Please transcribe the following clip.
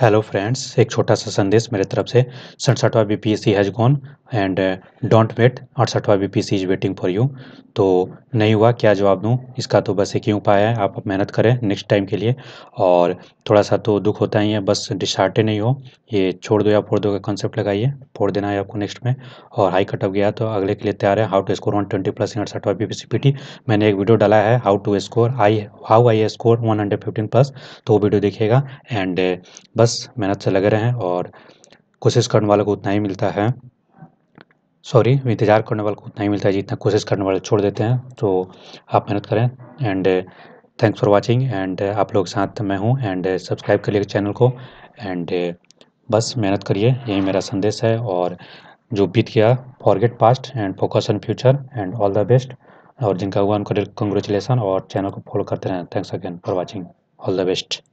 hello friends एक छोटा सा संदेश मेरे तरफ से सड़सठवा B P S has gone and don't wait अड़सठ वा B P C is waiting for you तो नहीं हुआ क्या जवाब दूँ इसका तो बस एक ही उपाय है आप मेहनत करें नेक्स्ट टाइम के लिए और थोड़ा सा तो दुख होता ही है बस डिसार्टे नहीं हो ये छोड़ दो या फोड़ दो का कॉन्सेप्ट लगाइए फोड़ देना है आपको नेक्स्ट में और हाई कट गया तो अगले के लिए तैयार है how to score one twenty plus in वा B P C P T मैंने एक वीडियो डाला है how to score I how I score one hundred fifteen plus तो वो वीडियो देखिएगा एंड uh, बस मेहनत से लगे रहें और कोशिश करने वालों को उतना ही मिलता है सॉरी इंतज़ार करने वाले को उतना ही मिलता है जितना कोशिश करने वाले छोड़ देते हैं तो आप मेहनत करें and thanks for watching and आप लोग साथ मैं हूँ एंड सब्सक्राइब कर चैनल को एंड बस मेहनत करिए यही मेरा संदेश है और जो बीत गया forget past and focus on future and all the best और जिनका हुआ उनको कंग्रेचुलेसन और चैनल को फॉलो करते रहें thanks again for watching all the best